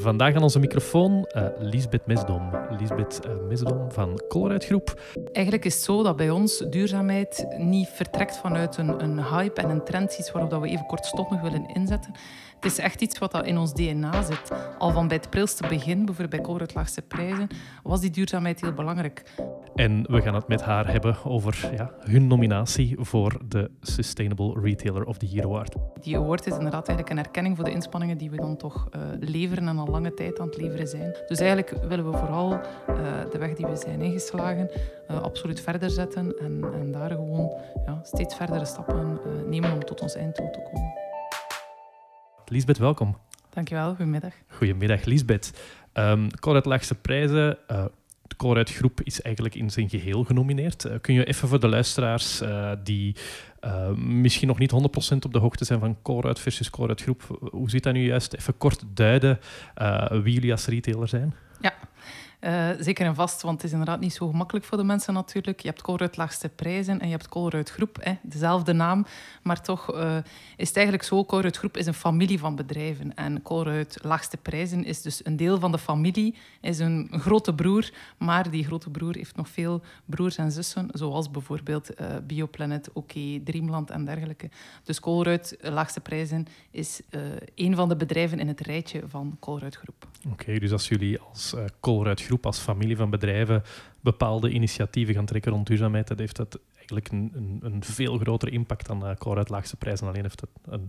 Vandaag aan onze microfoon uh, Lisbeth Mesdom. Lisbeth eh, Mesdom van Colruyt Groep. Eigenlijk is het zo dat bij ons duurzaamheid niet vertrekt vanuit een, een hype en een trend, iets waarop dat we even kort stop nog willen inzetten. Het is echt iets wat in ons DNA zit. Al van bij het prilste begin, bijvoorbeeld bij colruyt prijzen, was die duurzaamheid heel belangrijk. En we gaan het met haar hebben over ja, hun nominatie voor de Sustainable Retailer of the Year Award. Die award is inderdaad eigenlijk een erkenning voor de inspanningen die we dan toch eh, leveren en al lange tijd aan het leveren zijn. Dus eigenlijk willen we vooral eh, de weg die we zijn ingeslagen eh, absoluut verder zetten en, en daar gewoon ja, steeds verdere stappen nemen om tot ons einddoel te komen. Lisbeth, welkom. Dankjewel, goedemiddag. Goedemiddag, Lisbeth. Um, uit Laagse Prijzen. Uh, de Colruyt Groep is eigenlijk in zijn geheel genomineerd. Eh, kun je even voor de luisteraars eh, die misschien nog niet 100% op de hoogte zijn van Colruyt versus Colruyt Groep, hoe zit dat nu juist? Even kort duiden wie jullie als retailer zijn. Eh, zeker en vast, want het is inderdaad niet zo gemakkelijk voor de mensen natuurlijk. Je hebt Colruit laagste prijzen en je hebt Colruit Groep, hè, dezelfde naam. Maar toch eh, is het eigenlijk zo, Colruyt Groep is een familie van bedrijven. En Colruit laagste prijzen is dus een deel van de familie, is een grote broer. Maar die grote broer heeft nog veel broers en zussen, zoals bijvoorbeeld eh, Bioplanet, OK, Dreamland en dergelijke. Dus Colruit laagste prijzen is een van de bedrijven in het rijtje van Colruyt Groep. Oké, dus als jullie als uh, Groep als familie van bedrijven bepaalde initiatieven gaan trekken rond duurzaamheid, dat heeft dat eigenlijk een, een, een veel grotere impact dan uh, laagste prijzen. Alleen heeft het een,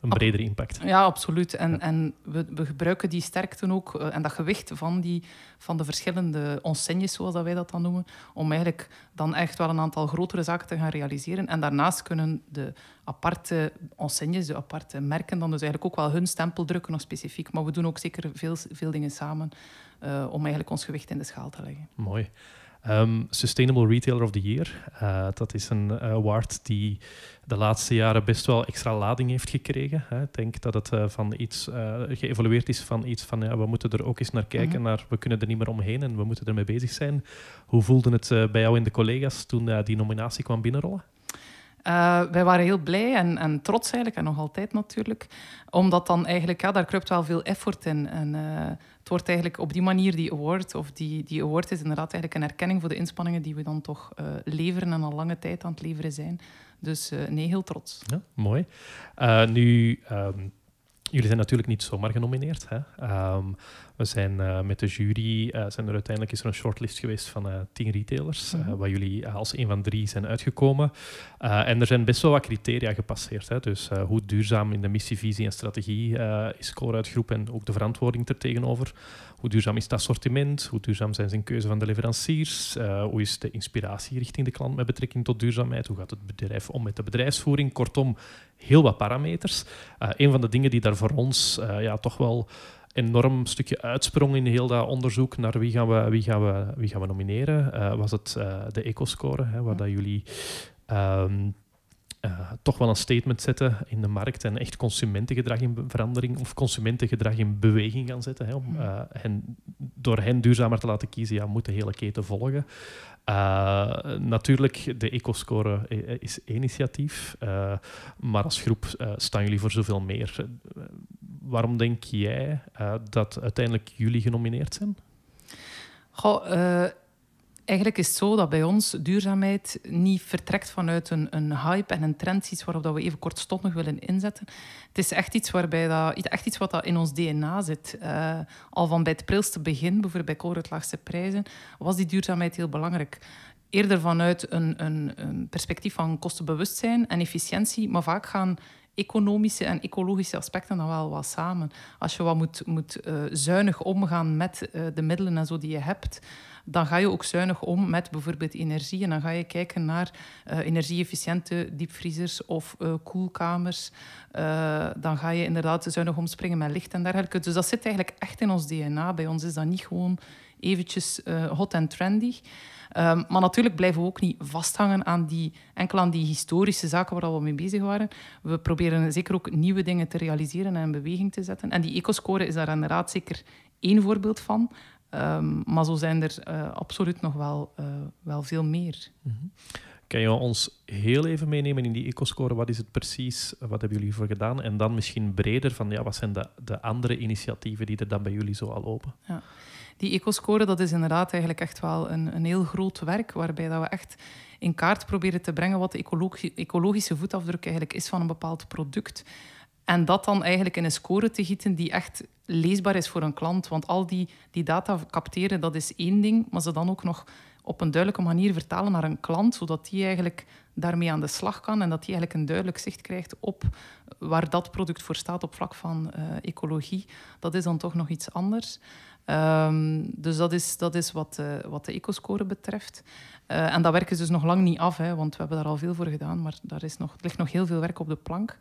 een bredere impact. Ja, absoluut. En, en we, we, gebruiken die sterkte ook eh, en dat gewicht van, die, van de verschillende enseignes, zoals dat wij dat dan noemen, om eigenlijk dan echt wel een aantal grotere zaken te gaan realiseren. En daarnaast kunnen de aparte enseignes, de aparte merken, dan dus eigenlijk ook wel hun stempel drukken nog specifiek. Maar we doen ook zeker veel, veel dingen samen eh, om eigenlijk ons gewicht in de schaal te leggen. Mooi. Ehm, Sustainable Retailer of the Year, eh, dat is een eh, award die de laatste jaren best wel extra lading heeft gekregen. Hè. Ik denk dat het eh, van iets geëvolueerd is van iets van ja, we moeten er ook eens naar kijken, mhm. naar, we kunnen er niet meer omheen en we moeten ermee bezig zijn. Hoe voelden het bij jou en de collega's toen die nominatie kwam binnenrollen? wij waren heel blij en, en, trots eigenlijk, en nog altijd natuurlijk. Omdat dan eigenlijk, ja, daar kruipt wel veel effort in. En, het wordt eigenlijk op die manier die award, of die, die award is inderdaad eigenlijk een erkenning voor de inspanningen die we dan toch eh, leveren en al lange tijd aan het leveren zijn. Dus eh, nee, heel trots. Ja, mooi. Eh, nu, ehm, jullie zijn natuurlijk niet zomaar genomineerd. Hè? Ehm, we zijn eh, met de jury, eh, zijn er uiteindelijk is er een shortlist geweest van eh, tien retailers, mhm. waar jullie als een van drie zijn uitgekomen. en er zijn best wel wat criteria gepasseerd. Hè? Dus hoe duurzaam in de missie, visie en strategie is Core Groep en ook de verantwoording ertegenover. tegenover. Hoe duurzaam is het assortiment? Hoe duurzaam zijn zijn keuze van de leveranciers? hoe is de inspiratie richting de klant met betrekking tot duurzaamheid? Hoe gaat het bedrijf om met de bedrijfsvoering? Kortom, heel wat parameters. een van de dingen die daar voor ons ja, toch wel enorm stukje uitsprong in heel dat onderzoek naar wie gaan we, wie gaan we, wie gaan we nomineren, eh, was het eh, de EcoScore, hè, waar dat jullie ehm, eh, toch wel een statement zetten in de markt en echt consumentengedrag in verandering of consumentengedrag in beweging gaan zetten. Hè, om hen, door hen duurzamer te laten kiezen, ja, moet de hele keten volgen. natuurlijk, de EcoScore is initiatief, maar als groep staan jullie voor zoveel meer waarom denk jij eh, dat uiteindelijk jullie genomineerd zijn? Goh, eh, eigenlijk is het zo dat bij ons duurzaamheid niet vertrekt vanuit een, een hype en een trend, iets waarop dat we even kortstondig willen inzetten. Het is echt iets, waarbij dat, echt iets wat dat in ons DNA zit. Eh, al van bij het prilste begin, bijvoorbeeld bij Corporate Laagste Prijzen, was die duurzaamheid heel belangrijk eerder vanuit een, een, een, perspectief van kostenbewustzijn en efficiëntie. Maar vaak gaan economische en ecologische aspecten dan wel wat samen. Als je wat moet, moet eh, zuinig omgaan met eh, de middelen en zo die je hebt, dan ga je ook zuinig om met bijvoorbeeld energie. En dan ga je kijken naar uh, energie-efficiënte diepvriezers of koelkamers. dan ga je inderdaad zuinig omspringen met licht en dergelijke. Dus dat zit eigenlijk echt in ons DNA. Bij ons is dat niet gewoon eventjes eh, hot en trendy. Ehm, maar natuurlijk blijven we ook niet vasthangen aan die, enkel aan die historische zaken waar we mee bezig waren. We proberen zeker ook nieuwe dingen te realiseren en in beweging te zetten. En die ecoscore is daar inderdaad zeker één voorbeeld van. Ehm, maar zo zijn er eh, absoluut nog wel, eh, wel veel meer. Mhm. Kan je ons heel even meenemen in die EcoScore? Wat is het precies? Wat hebben jullie voor gedaan? En dan misschien breder van ja, wat zijn de, de andere initiatieven die er dan bij jullie zo al lopen? Ja. Die EcoScore dat is inderdaad eigenlijk echt wel een, een heel groot werk waarbij dat we echt in kaart proberen te brengen wat de ecologische voetafdruk eigenlijk is van een bepaald product. En dat dan eigenlijk in een score te gieten die echt leesbaar is voor een klant. Want al die, die data capteren, dat is één ding, maar ze dan ook nog op een duidelijke manier vertalen naar een klant, zodat die eigenlijk daarmee aan de slag kan en dat die eigenlijk een duidelijk zicht krijgt op waar dat product voor staat op vlak van eh, ecologie. Dat is dan toch nog iets anders. Um, dus dat is, dat is wat, uh, wat de ecoscore betreft. Eh, en dat werken ze dus nog lang niet af, hè, want we hebben daar al veel voor gedaan, maar daar is nog, ligt nog heel veel werk op de plank.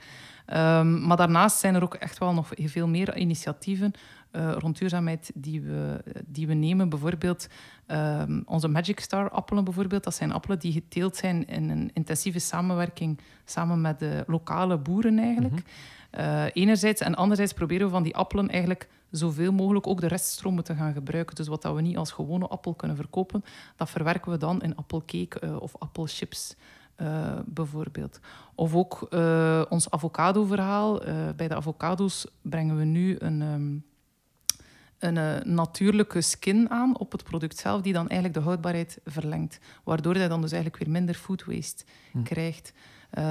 Ehm, maar daarnaast zijn er ook echt wel nog veel meer initiatieven eh, rond duurzaamheid die we, die we nemen. Bijvoorbeeld ehm, onze Magic Star appelen, bijvoorbeeld. dat zijn appelen die geteeld zijn in een intensieve samenwerking samen met de lokale boeren eigenlijk. Mhm. Eh, enerzijds en anderzijds proberen we van die appelen eigenlijk zoveel mogelijk ook de reststromen te gaan gebruiken. Dus wat dat we niet als gewone appel kunnen verkopen, dat verwerken we dan in appelcake eh, of appelchips. Uh, bijvoorbeeld. Of ook ons avocado-verhaal. bij de avocado's brengen we nu een, ehm, een natuurlijke skin aan op het product zelf, die dan eigenlijk de houdbaarheid verlengt. Waardoor hij dan dus eigenlijk weer minder food waste hm. krijgt.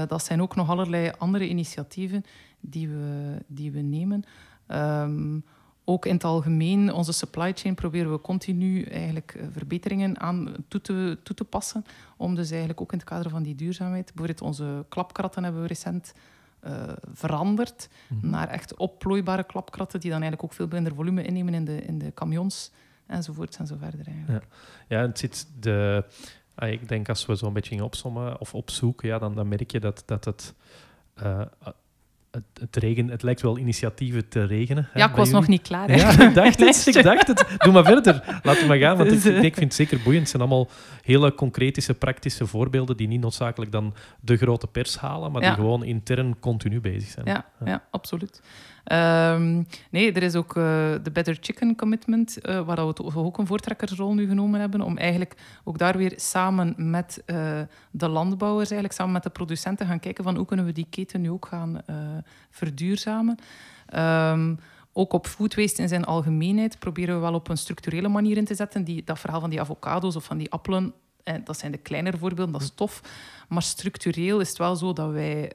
dat zijn ook nog allerlei andere initiatieven die we, die we nemen. Ehm, ook in het algemeen, onze supply chain proberen we continu eigenlijk eh, verbeteringen aan toe te, toe te passen. Om dus eigenlijk ook in het kader van die duurzaamheid, bijvoorbeeld onze klapkratten hebben we recent eh, veranderd mhm. naar echt opplooibare klapkratten, die dan eigenlijk ook veel minder volume innemen in de, in de camions enzovoorts enzoverder. Eigenlijk. Ja. ja, het zit de. Ah, ik denk als we zo'n beetje gaan opzommen of opzoeken, ja, dan, dan merk je dat, dat het. Eh, het, regen, het lijkt wel initiatieven te regenen. Hè, ja, ik was nog niet klaar. Hè? Ja, ik dacht het, ik dacht het. Doe maar verder, laat het maar gaan, want ik, dus, eh, vind het zeker boeiend. Het zijn allemaal hele concrete, praktische voorbeelden die niet noodzakelijk dan de grote pers halen, maar die gewoon intern continu bezig zijn. Ja, ja absoluut. Ehm, nee, er is ook eh, de Better Chicken Commitment, uh, waar we ook een voortrekkersrol nu genomen hebben, om eigenlijk ook daar weer samen met eh, de landbouwers, eigenlijk samen met de producenten gaan kijken van hoe kunnen we die keten nu ook gaan verduurzamen. Ehm, ook op food waste in zijn algemeenheid proberen we wel op een structurele manier in te zetten. Die, dat verhaal van die avocados of van die appelen, dat zijn de kleinere voorbeelden, dat is hm. tof. Maar structureel is het wel zo dat wij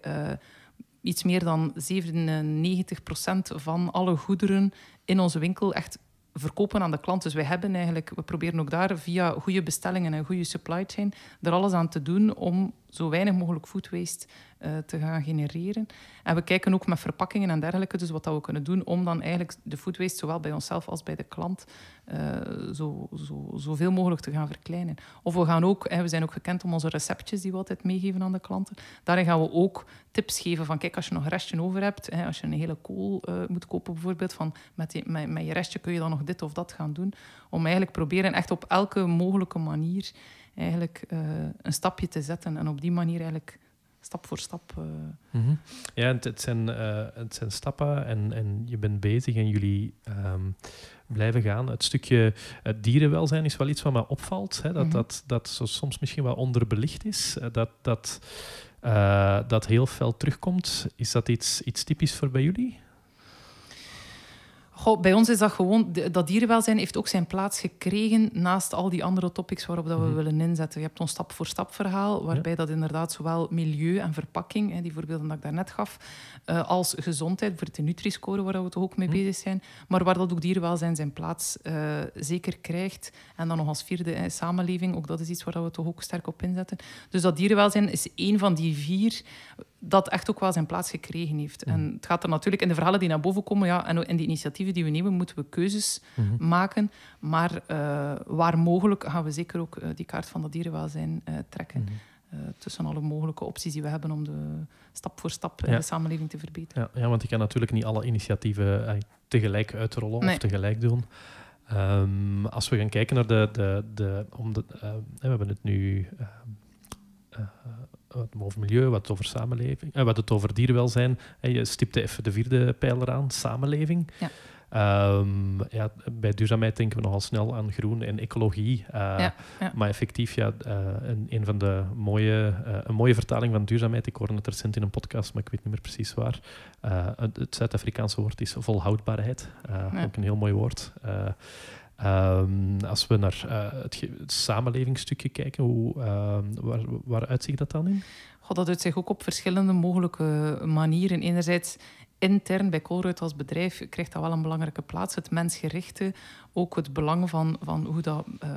iets meer dan 97% van alle goederen in onze winkel echt verkopen aan de klant. Dus wij hebben eigenlijk, we proberen ook daar via goede bestellingen en goede supply chain er alles aan te doen om zo weinig mogelijk food waste eh, te gaan genereren. En we kijken ook met verpakkingen en dergelijke, dus wat dat we kunnen doen om dan eigenlijk de food waste, zowel bij onszelf als bij de klant, eh, zo, zo, zoveel mogelijk te gaan verkleinen. Of we gaan ook, en we zijn ook gekend om onze receptjes die we altijd meegeven aan de klanten, daarin gaan we ook tips geven van kijk, als je nog een restje over hebt, hè, als je een hele kool eh, moet kopen bijvoorbeeld, van met, met, met je restje kun je dan nog dit of dat gaan doen, om eigenlijk proberen echt op elke mogelijke manier eigenlijk eh, een stapje te zetten en op die manier eigenlijk stap voor stap. Eh, mhm. Ja, het, het zijn, eh, het zijn stappen en, en je bent bezig en jullie ehm, blijven gaan. Het stukje dierenwelzijn is wel iets wat mij opvalt, hè, dat, mhm. dat, dat zo soms misschien wel onderbelicht is. Dat, dat, dat heel fel terugkomt. Is dat iets, iets typisch voor bij jullie? Goh, bij ons is dat gewoon, dat dierenwelzijn heeft ook zijn plaats gekregen naast al die andere topics waarop dat we mhm. willen inzetten. Je hebt ons stap voor stap verhaal, waarbij dat inderdaad zowel milieu en verpakking, die voorbeelden dat ik daarnet gaf, eh, als gezondheid, voor de Nutri-score waar we toch ook mee mhm. bezig zijn, maar waar dat ook dierenwelzijn zijn plaats eh, zeker krijgt. En dan nog als vierde samenleving, ook dat is iets waar we toch ook sterk op inzetten. Dus dat dierenwelzijn is één van die vier dat echt ook wel zijn plaats gekregen heeft. Mhm. En het gaat er natuurlijk in de verhalen die naar boven komen, ja, en in de initiatieven die we nemen, moeten we keuzes mhm. maken. Maar eh, waar mogelijk gaan we zeker ook eh, die kaart van dat dierenwelzijn uh, trekken. Mhm. tussen alle mogelijke opties die we hebben om de stap voor stap de samenleving te verbeteren. Ja, ja, want je kan natuurlijk niet alle initiatieven tegelijk uitrollen of tegelijk doen. Ehm, als we gaan kijken naar de. de, de, om de we hebben het nu over milieu, wat over samenleving, en eh, wat het over dierenwelzijn. En eh, je stipte even de vierde pijler aan, samenleving. Ehm, ja. bij duurzaamheid denken we nogal snel aan groen en ecologie. Eh, maar effectief, ja, een, een, van de mooie, uh, een mooie vertaling van duurzaamheid. Ik hoorde het recent in een podcast, maar ik weet niet meer precies waar. het Zuid-Afrikaanse woord is volhoudbaarheid. Ook een heel mooi woord. Ehm, als we naar eh, het, samenlevingsstukje kijken, hoe, uh, waar, waar uitziet dat dan in? God, dat uit zich ook op verschillende mogelijke manieren. Enerzijds intern bij Colruyt als bedrijf krijgt dat wel een belangrijke plaats. Het mensgerichte, ook het belang van, van hoe dat eh,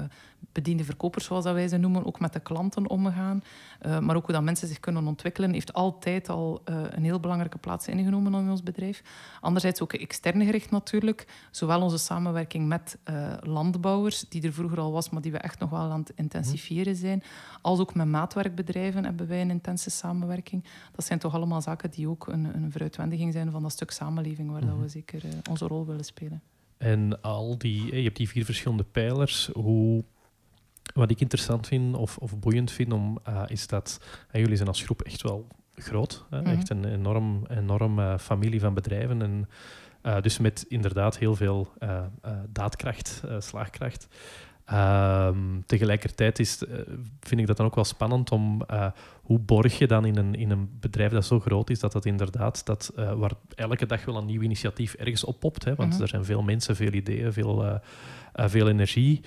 bediende verkopers, zoals dat wij ze noemen, ook met de klanten omgaan. Eh, maar ook hoe dat mensen zich kunnen ontwikkelen, heeft altijd al eh, een heel belangrijke plaats ingenomen in ons bedrijf. Anderzijds ook extern gericht natuurlijk. Zowel onze samenwerking met landbouwers, die er vroeger al was, maar die we echt nog wel aan het intensifieren mhm. zijn. Als ook met maatwerkbedrijven hebben wij een intense samenwerking. Dat zijn toch allemaal zaken die ook een, een zijn van dat stuk samenleving waar dat we mhm. zeker onze rol willen spelen. En al die, eh, je hebt die vier verschillende pijlers. Hoe, wat ik interessant vind of, of boeiend vind, om, eh, is dat eh, jullie zijn als groep echt wel groot. Hè? Mhm. Echt een enorm, enorm familie van bedrijven. En, dus met inderdaad heel veel daadkracht, slaagkracht. Ehm, tegelijkertijd is, eh, vind ik dat dan ook wel spannend om eh, hoe borg je dan in een, in een bedrijf dat zo groot is, dat dat inderdaad, dat, eh, waar elke dag wel een nieuw initiatief ergens oppopt. Hè, want mhm. er zijn veel mensen, veel ideeën, veel, veel energie.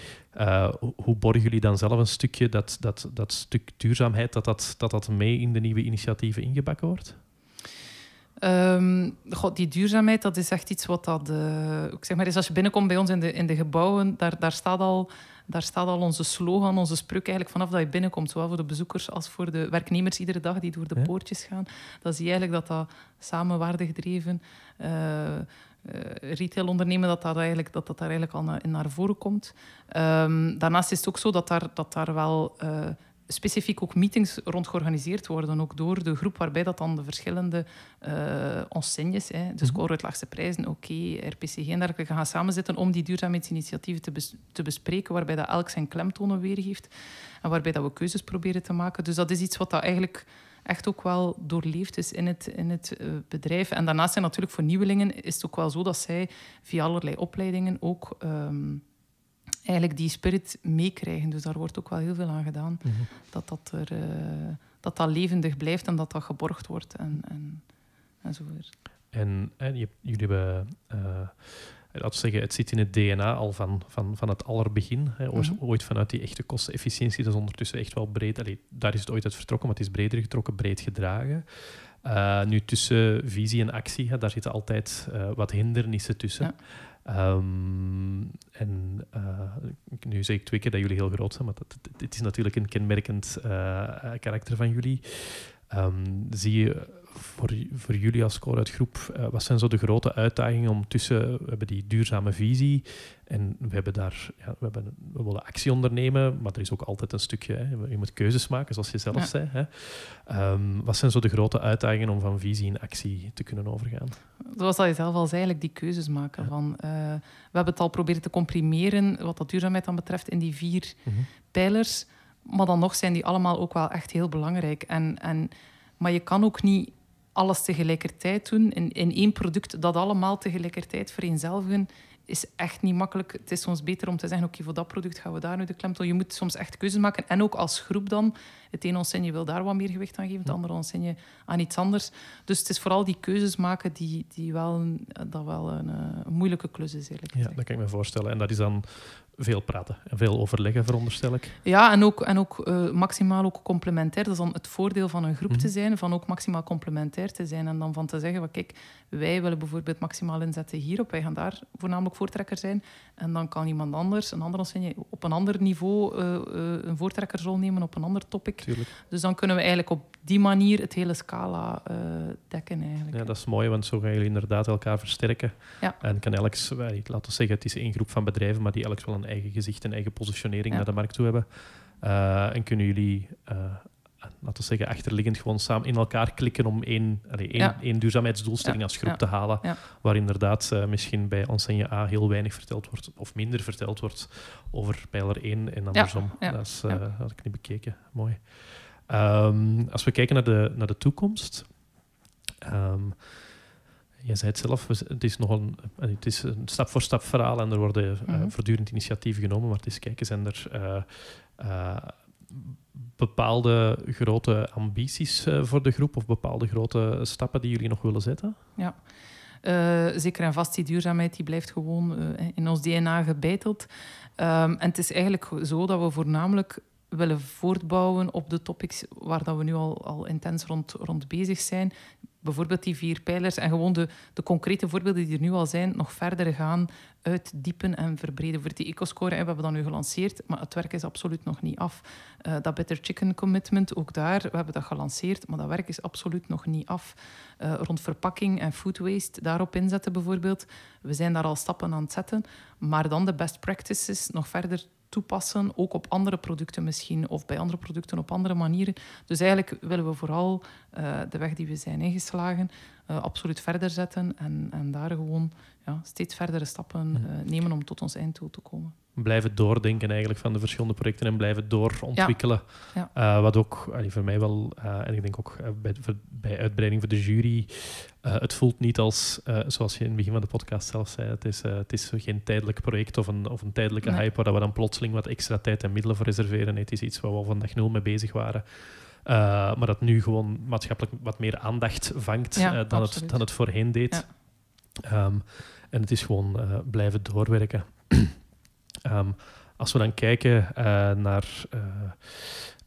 hoe borgen jullie dan zelf een stukje dat, dat, dat stuk duurzaamheid, dat dat, dat dat mee in de nieuwe initiatieven ingebakken wordt? Ehm, god, die duurzaamheid, dat is echt iets wat dat... ik zeg maar, is als je binnenkomt bij ons in de, in de gebouwen, daar, daar staat al daar staat al onze slogan, onze spreuk eigenlijk vanaf dat je binnenkomt, zowel voor de bezoekers als voor de werknemers iedere dag die door de poortjes gaan. Dan zie je eigenlijk dat dat samenwaardig gedreven uh, eh, uh, eh, retailondernemen, dat, dat, eigenlijk, dat dat daar eigenlijk al naar, voren komt. Ehm, daarnaast is het ook zo dat daar, dat daar wel... Eh, specifiek ook meetings rond georganiseerd worden, ook door de groep waarbij dat dan de verschillende uh, enseignes, hè, dus mm -hmm. Prijzen, OK, RPCG en dergelijke, gaan samenzetten om die duurzaamheidsinitiatieven te, te bespreken, waarbij dat elk zijn klemtonen weergeeft en waarbij dat we keuzes proberen te maken. Dus dat is iets wat dat eigenlijk echt ook wel doorleefd is in het, in het eh, bedrijf. En daarnaast zijn natuurlijk voor nieuwelingen is het ook wel zo dat zij via allerlei opleidingen ook... Ehm, eigenlijk die spirit meekrijgen. Dus daar wordt ook wel heel veel aan gedaan. Mhm. dat, dat, er, eh, dat dat levendig blijft en dat dat geborgd wordt en, en, enzovoort. En, en jullie hebben, uh, laten zeggen, het zit in het DNA al van, van, van het allerbegin. Hè, mhm. ooit, vanuit die echte kostenefficiëntie, dat is ondertussen echt wel breed. Allee, daar is het ooit uit vertrokken, maar het is breder getrokken, breed gedragen. Eh, nu tussen visie en actie, hè, daar zitten altijd wat hindernissen tussen. Ehm, en eh, nu zeg ik twee keer dat jullie heel groot zijn, maar dat, het, is natuurlijk een kenmerkend eh, eh, karakter van jullie. Ehm, zie je voor, voor jullie als core uit groep, eh, wat zijn zo de grote uitdagingen om tussen, we hebben die duurzame visie en we hebben daar, ja, we, hebben, we willen actie ondernemen, maar er is ook altijd een stukje, hè, je moet keuzes maken, zoals je zelf zei. Hè. Ehm, wat zijn zo de grote uitdagingen om van visie in actie te kunnen overgaan? Zoals dat je zelf al zei, eigenlijk die keuzes maken. Van, eh, we hebben het al proberen te comprimeren, wat dat duurzaamheid dan betreft, in die vier mhm. pijlers. Maar dan nog zijn die allemaal ook wel echt heel belangrijk. En, en, maar je kan ook niet alles tegelijkertijd doen, in, in één product dat allemaal tegelijkertijd vereenzelvigen, is echt niet makkelijk. Het is soms beter om te zeggen, oké, voor dat product gaan we daar nu de klemtoon. Je moet soms echt keuzes maken. En ook als groep dan het ene je wil daar wat meer gewicht aan geven, het andere je aan iets anders. Dus het is vooral die keuzes maken die, die wel, dat wel eh, een, moeilijke klus is, eigenlijk. Ja, dat kan ik me voorstellen. En dat is dan veel praten en veel overleggen, veronderstel ik. Ja, en ook, en ook eh, maximaal ook complementair. Dat is dan het voordeel van een groep te mhm. zijn, van ook maximaal complementair te zijn. En dan van te zeggen, kijk, wij willen bijvoorbeeld maximaal inzetten hierop. Wij gaan daar voornamelijk voortrekker zijn. En dan kan iemand anders, een ander op een ander niveau, eh, een voortrekkersrol nemen op een ander topic. Tuurlijk. Dus dan kunnen we eigenlijk op die manier het hele scala eh, dekken. Eigenlijk. Ja, dat is mooi, want zo gaan jullie inderdaad elkaar versterken. Ja. En kan elk, laten we zeggen, het is één groep van bedrijven, maar die elk wel een eigen gezicht en eigen positionering naar de markt toe hebben. Eh, en kunnen jullie eh, laten we zeggen, achterliggend gewoon samen in elkaar klikken om één, één, één duurzaamheidsdoelstelling als groep te halen. Waar inderdaad eh, misschien bij enseigne A heel weinig verteld wordt of minder verteld wordt over pijler 1 en andersom. Dat is, eh, had ik niet bekeken. Mooi. Ehm, als we kijken naar de, naar de toekomst. Um, ehm, je zei het zelf, het is, nog een, het is een stap voor stap verhaal en er worden eh, mhm. voortdurend initiatieven genomen. Maar het is kijken, zijn er bepaalde grote ambities eh, voor de groep of bepaalde grote stappen die jullie nog willen zetten? Ja. Eh, zeker en vast, die duurzaamheid die blijft gewoon eh, in ons DNA gebeiteld. Ehm, en het is eigenlijk zo dat we voornamelijk willen voortbouwen op de topics waar dat we nu al, al intens rond, rond bezig zijn. Bijvoorbeeld die vier pijlers en gewoon de, de concrete voorbeelden die er nu al zijn, nog verder gaan uitdiepen en verbreden. Voor die ecoscore hebben we hebben dat nu gelanceerd, maar het werk is absoluut nog niet af. Eh, dat Better Chicken Commitment, ook daar, we hebben dat gelanceerd, maar dat werk is absoluut nog niet af. Eh, rond verpakking en food waste, daarop inzetten bijvoorbeeld. We zijn daar al stappen aan het zetten, maar dan de best practices nog verder toepassen, ook op andere producten misschien, of bij andere producten op andere manieren. Dus eigenlijk willen we vooral eh, de weg die we zijn ingeslagen, eh, absoluut verder zetten en, en daar gewoon ja, steeds verdere stappen mhm. eh, nemen om tot ons einddoel te komen. Blijven doordenken eigenlijk van de verschillende projecten en blijven doorontwikkelen. Eh, wat ook voor mij wel, en ik denk ook bij, bij, uitbreiding voor de jury, het voelt niet als, zoals je in het begin van de podcast zelf zei, het is, het is geen tijdelijk project of een, of een tijdelijke hype waar we dan plotseling wat extra tijd en middelen voor reserveren. Nee, het is iets waar we vandaag nul mee bezig waren. Eh, maar dat nu gewoon maatschappelijk wat meer aandacht vangt eh, dan, het, dan het voorheen deed. Ehm, en het is gewoon eh, blijven doorwerken. Ehm, als we dan kijken naar,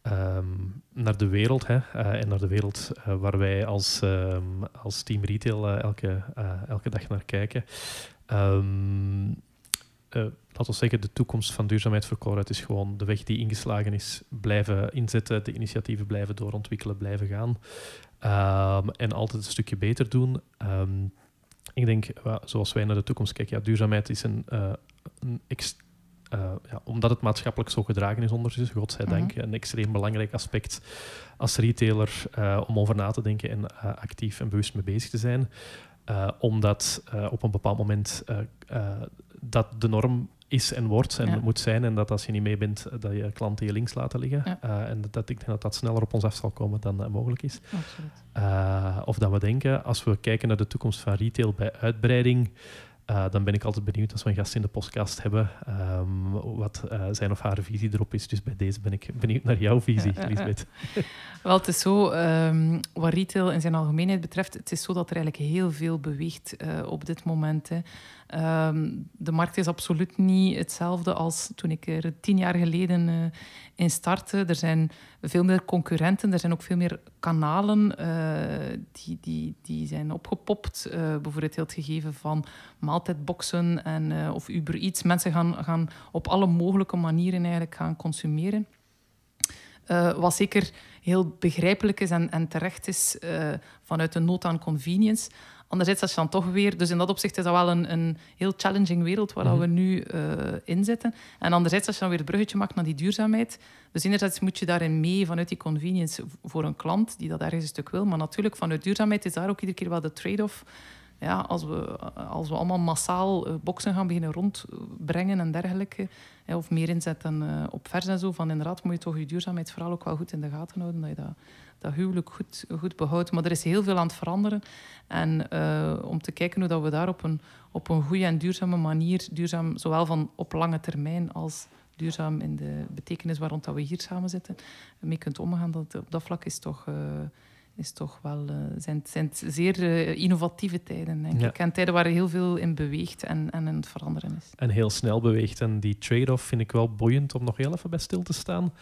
ehm, naar de wereld hè, en naar de wereld waar wij als, als team retail elke, elke dag naar kijken. Eh, laten we zeggen, de toekomst van duurzaamheid voor Colruyt is gewoon de weg die ingeslagen is. Blijven inzetten, de initiatieven blijven doorontwikkelen, blijven gaan. Ehm, en altijd een stukje beter doen. Ehm, ik denk, zoals wij naar de toekomst kijken, ja, duurzaamheid is een, eh, een eh, ja, omdat het maatschappelijk zo gedragen is ondertussen, godzijdank, mm -hmm. een extreem belangrijk aspect als retailer om over na te denken en actief en bewust mee bezig te zijn. omdat op een bepaald moment dat de norm is en wordt en moet zijn. En dat als je niet mee bent, eh, dat je klanten je links laten liggen. Eh, en dat, ik denk dat dat sneller op ons af zal komen dan eh, mogelijk is. of dat we denken, als we kijken naar de toekomst van retail bij uitbreiding, eh, dan ben ik altijd benieuwd als we een gast in de podcast hebben, ehm, wat eh, zijn of haar visie erop is. Dus bij deze ben ik benieuwd naar jouw visie, Liesbeth. Wel, het is zo, ehm, wat retail in zijn algemeenheid betreft, het is zo dat er eigenlijk heel veel beweegt eh, op dit moment. Hè. Ehm, de markt is absoluut niet hetzelfde als toen ik er tien jaar geleden in startte. Er zijn veel meer concurrenten, er zijn ook veel meer kanalen die, die, die zijn opgepopt. bijvoorbeeld heel het gegeven van altijd boksen en, eh, of Uber iets. Mensen gaan, gaan op alle mogelijke manieren eigenlijk gaan consumeren. Eh, wat zeker heel begrijpelijk is en, en terecht is eh, vanuit de nood aan convenience. Anderzijds, als je dan toch weer... Dus in dat opzicht is dat wel een, een heel challenging wereld waar mhm. we nu uh, in zitten. En anderzijds, als je dan weer het bruggetje maakt naar die duurzaamheid. Dus enerzijds moet je daarin mee vanuit die convenience voor een klant die dat ergens een stuk wil. Maar natuurlijk, vanuit duurzaamheid is daar ook iedere keer wel de trade-off ja, als, we, als we allemaal massaal eh, boksen gaan beginnen rondbrengen en dergelijke, of meer inzetten eh, op vers en zo, van inderdaad moet je toch je duurzaamheidsverhaal ook wel goed in de gaten houden, dat je dat, dat huwelijk goed, goed behoudt. Maar er is heel veel aan het veranderen. En eh, om te kijken hoe dat we daar op een, op een goede en duurzame manier, duurzaam zowel van op lange termijn als duurzaam in de betekenis waarom dat we hier samen zitten, mee kunt omgaan, dat op dat vlak is toch is toch wel, uh, zijn, zijn zeer eh, innovatieve tijden, denk ik. En tijden waar heel veel in beweegt en, en in het veranderen is. En heel snel beweegt. En die trade-off vind ik wel boeiend om nog heel even bij stil te staan.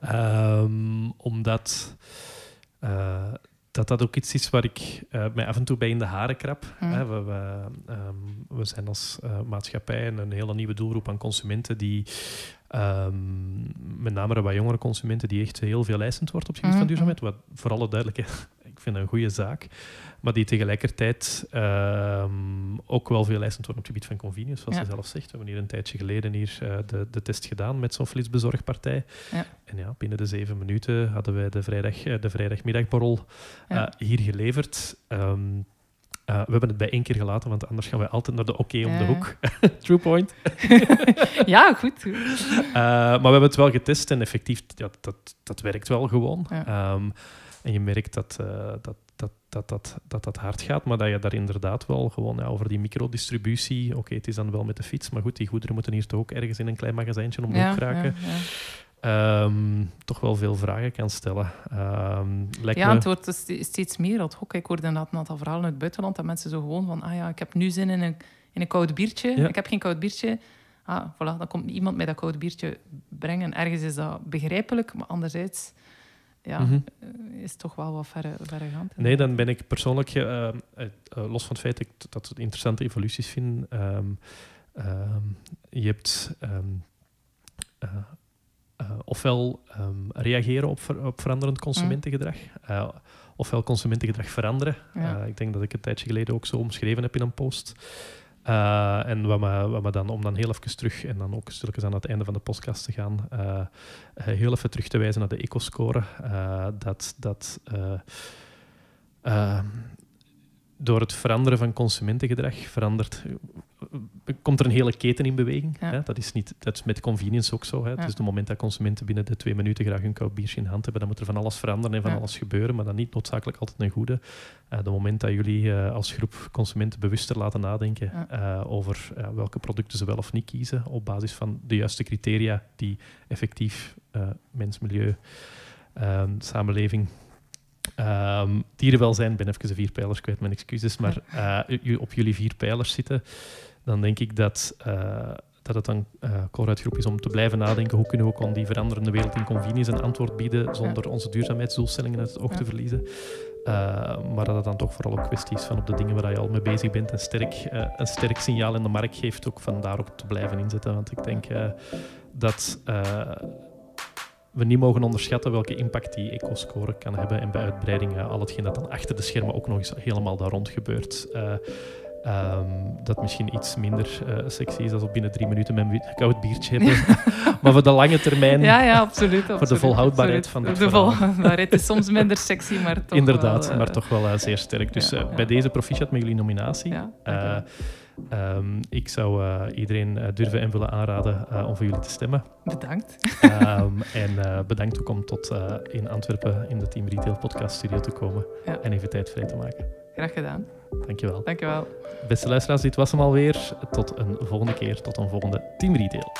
Ehm, omdat eh, dat dat ook iets is waar ik eh, mij af en toe bij in de haren krap. Hè? Mm. We, we, ehm, we, zijn als eh, maatschappij een hele nieuwe doelgroep aan consumenten die, ehm, met name bij jongere consumenten, die echt heel veel eisend wordt op het gebied van mm, duurzaamheid. Mm. Wat voor alle duidelijkheid ik vind dat een goede zaak. Maar die tegelijkertijd ehm, ook wel veel eisend wordt op het gebied van convenience, zoals ja. ze zelf zegt. We hebben hier een tijdje geleden hier, eh, de, de test gedaan met zo'n flitsbezorgpartij. Ja. En ja, binnen de zeven minuten hadden wij de, vrijdag, eh, de vrijdagmiddagborrel eh, hier geleverd. Ehm, we hebben het bij één keer gelaten, want anders gaan wij altijd naar de oké om de hoek. True point. ja, goed. maar we hebben het wel getest en effectief, ja, dat, dat werkt wel gewoon. Ehm, en je merkt dat, eh, dat, dat, dat, dat, dat dat hard gaat, maar dat je daar inderdaad wel gewoon ja, over die microdistributie. Oké, het is dan wel met de fiets, maar goed, die goederen moeten hier toch ook ergens in een klein magazijntje omhoog ja, raken. Ja, ehm, toch wel veel vragen kan stellen. Ehm, ja, het wordt steeds meer Dat hoc. Ik hoorde inderdaad een aantal verhalen uit het buitenland dat mensen zo gewoon van, ah ja, ik heb nu zin in een, in een koud biertje. Ik heb geen koud biertje. Ah, voilà, dan komt iemand met dat koud biertje brengen. Ergens is dat begrijpelijk, maar anderzijds ja, mhm. eh, is toch wel wat verre, verregaand. Nee, dan ben ik persoonlijk, eh, eh, los van het feit dat ik dat interessante evoluties vind, ehm, ehm, je hebt ehm, ofwel reageren op, op veranderend mhm. consumentengedrag, ofwel consumentengedrag veranderen. ik denk dat ik een tijdje geleden ook zo omschreven heb in een post. Eh, en wat me, dan, om dan heel even terug, en dan ook stilkens aan het einde van de podcast te gaan, eh, eh, heel even terug te wijzen naar de ecoscore. Uh, dat dat door het veranderen van consumentengedrag verandert eh, komt er een hele keten in beweging. Hè? Dat, is niet, dat is met convenience ook zo. Hè? Ja. Het moment dat consumenten binnen de twee minuten graag hun koud biertje in hand hebben. Dan moet er van alles veranderen en van alles gebeuren, maar dan niet noodzakelijk altijd een goede. Uh, eh, het moment dat jullie eh, als groep consumenten bewuster laten nadenken over welke producten ze wel of niet kiezen, op basis van de juiste criteria die effectief mens, milieu, ehm, samenleving Um, dierenwelzijn, ben even de vier pijlers kwijt, mijn excuses, maar op jullie vier pijlers zitten dan denk ik dat, eh, dat het een uh, core is om te blijven nadenken hoe kunnen we ook aan die veranderende wereld in convenience een antwoord bieden zonder onze duurzaamheidsdoelstellingen uit het oog te verliezen. Eh, maar dat het dan toch vooral ook kwesties van op de dingen waar je al mee bezig bent en sterk, eh, een sterk signaal in de markt geeft ook van daarop te blijven inzetten. Want ik denk dat we niet mogen onderschatten welke impact die EcoScore kan hebben en bij uitbreiding al hetgeen dat dan achter de schermen ook nog eens helemaal daar rond gebeurt. Ehm, dat misschien iets minder eh, sexy is als op binnen drie minuten mijn koud biertje hebben. maar voor de lange termijn. Ja, ja, absoluut. voor de volhoudbaarheid van De volhoudbaarheid is soms minder sexy, maar toch Inderdaad, wel, eh, maar toch wel eh, zeer sterk. Dus bij deze proficiat met jullie nominatie. Ehm, ik zou iedereen durven en willen aanraden om voor jullie te stemmen. Bedankt. Ehm, en bedankt ook om tot in Antwerpen in de Team Retail Podcast Studio te komen en even tijd vrij te maken. Graag gedaan. Dankjewel. Dankjewel. Beste luisteraars, dit was hem alweer. Tot een volgende keer, tot een volgende Team Retail.